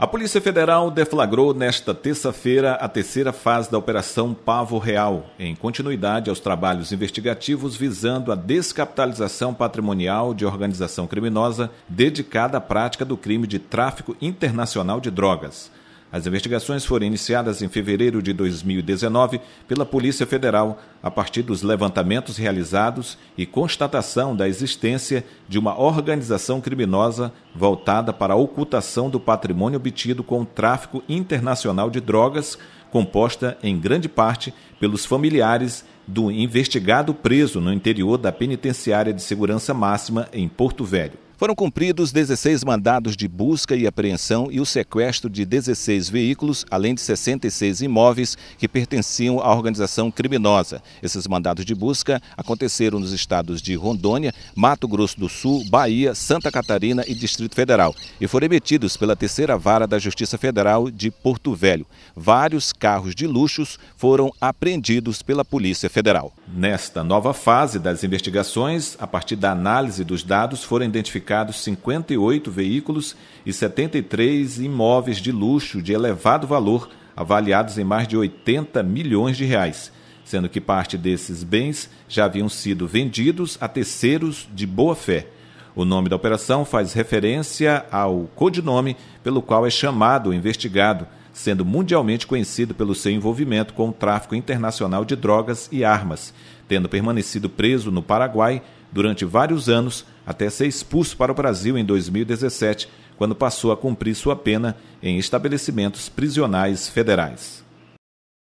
A Polícia Federal deflagrou nesta terça-feira a terceira fase da Operação Pavo Real, em continuidade aos trabalhos investigativos visando a descapitalização patrimonial de organização criminosa dedicada à prática do crime de tráfico internacional de drogas. As investigações foram iniciadas em fevereiro de 2019 pela Polícia Federal, a partir dos levantamentos realizados e constatação da existência de uma organização criminosa voltada para a ocultação do patrimônio obtido com o tráfico internacional de drogas, composta em grande parte pelos familiares do investigado preso no interior da Penitenciária de Segurança Máxima em Porto Velho. Foram cumpridos 16 mandados de busca e apreensão e o sequestro de 16 veículos, além de 66 imóveis que pertenciam à organização criminosa. Esses mandados de busca aconteceram nos estados de Rondônia, Mato Grosso do Sul, Bahia, Santa Catarina e Distrito Federal e foram emitidos pela Terceira Vara da Justiça Federal de Porto Velho. Vários carros de luxos foram apreendidos pela Polícia Federal. Nesta nova fase das investigações, a partir da análise dos dados, foram identificados identificados 58 veículos e 73 imóveis de luxo de elevado valor, avaliados em mais de 80 milhões de reais, sendo que parte desses bens já haviam sido vendidos a terceiros de boa-fé. O nome da operação faz referência ao codinome pelo qual é chamado o investigado, sendo mundialmente conhecido pelo seu envolvimento com o tráfico internacional de drogas e armas, tendo permanecido preso no Paraguai durante vários anos até ser expulso para o Brasil em 2017, quando passou a cumprir sua pena em estabelecimentos prisionais federais.